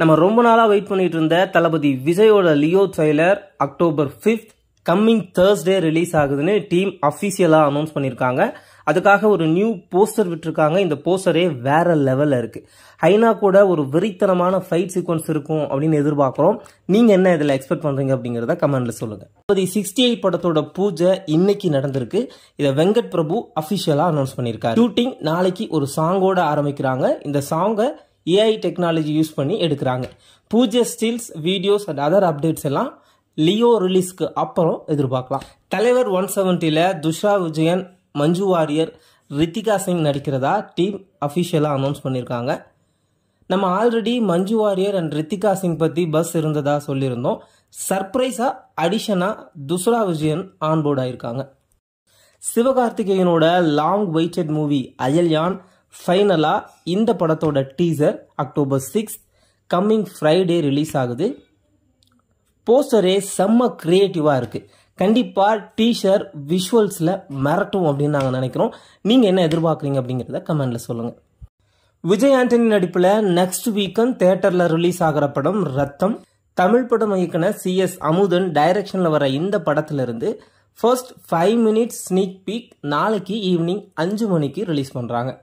நம்ம ரொம்ப நாளாக வெயிட் பண்ணிட்டு இருந்த தளபதி விஜயோட Leo trailer October fifth coming Thursday release ஆகுதுன்னு டீம் அஃபீஷியலாக அனௌன்ஸ் பண்ணியிருக்காங்க அதுக்காக ஒரு நியூ போஸ்டர் விட்டுருக்காங்க இந்த போஸ்டரே வேற லெவலில் இருக்குது ஹைனா கூட ஒரு வெறித்தனமான ஃபைட் சீக்வன்ஸ் இருக்கும் அப்படின்னு எதிர்பார்க்குறோம் நீங்கள் என்ன இதில் எக்ஸ்பெக்ட் பண்ணுறீங்க அப்படிங்கிறத கமெண்டில் சொல்லுங்கள் தளபதி சிக்ஸ்டி எயிட் படத்தோட பூஜை இன்னைக்கு நடந்திருக்கு இதை வெங்கட் பிரபு அஃபிஷியலாக அனௌன்ஸ் பண்ணியிருக்காரு ஷூட்டிங் நாளைக்கு ஒரு சாங்கோட ஆரம்பிக்கிறாங்க இந்த சாங்கை ஏஐ டெக்னாலஜி யூஸ் பண்ணி எடுக்கிறாங்க pooja stills videos and other updates எல்லாம் லியோ ரிலீஸ்க்கு அப்புறம் எதிர்பார்க்கலாம் தலைவர் ஒன் செவன்ட்டியில் துஷா விஜயன் மஞ்சு வாரியர் ரித்திகா சிங் நடிக்கிறதா டீம் அஃபிஷியலாக அனௌன்ஸ் பண்ணியிருக்காங்க நம்ம ஆல்ரெடி மஞ்சு வாரியர் அண்ட் ரித்திகா சிங் பற்றி பஸ் இருந்ததாக சொல்லியிருந்தோம் சர்ப்ரைஸாக அடிஷனாக துஸ்ரா விஜயன் ஆன்போர்ட் ஆயிருக்காங்க சிவகார்த்திகேயனோட லாங் வெயிட்டட் மூவி அயல்யான் ஃபைனலாக இந்த படத்தோட teaser October six coming Friday release ஆகுது போஸ்டரே செம்ம க்ரியேட்டிவாக இருக்குது கண்டிப்பாக டீஷர் விஷுவல்ஸில் மிரட்டும் அப்படின்னு நாங்கள் நினைக்கிறோம் நீங்கள் என்ன எதிர்பார்க்குறீங்க அப்படிங்கிறத கமெண்டில் சொல்லுங்கள் விஜய் ஆண்டனி நடிப்பில் நெக்ஸ்ட் வீக்கன் தேட்டரில் ரிலீஸ் ஆகிற படம் ரத்தம் தமிழ் படம் இயக்குனர் சி எஸ் அமுதன் டைரக்ஷனில் வர இந்த படத்திலிருந்து first five minutes sneak peek நாளைக்கு ஈவினிங் அஞ்சு மணிக்கு ரிலீஸ் பண்ணுறாங்க